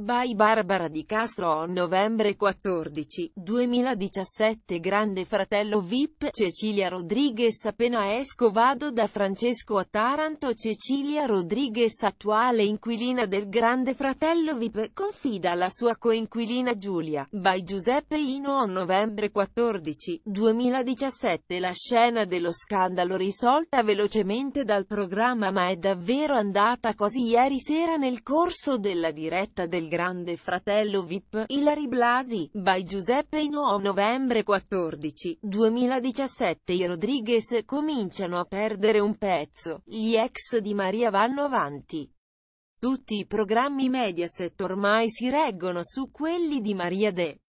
By Barbara Di Castro Novembre 14, 2017 Grande fratello VIP Cecilia Rodriguez Appena esco vado da Francesco a Taranto Cecilia Rodriguez attuale inquilina del Grande fratello VIP confida alla sua coinquilina Giulia, by Giuseppe Ino Novembre 14, 2017 La scena dello scandalo risolta velocemente dal programma ma è davvero andata così ieri sera nel corso della diretta del Grande Fratello VIP, Ilari Blasi, by Giuseppe Ino novembre 14, 2017 i Rodriguez cominciano a perdere un pezzo, gli ex di Maria vanno avanti. Tutti i programmi Mediaset ormai si reggono su quelli di Maria De.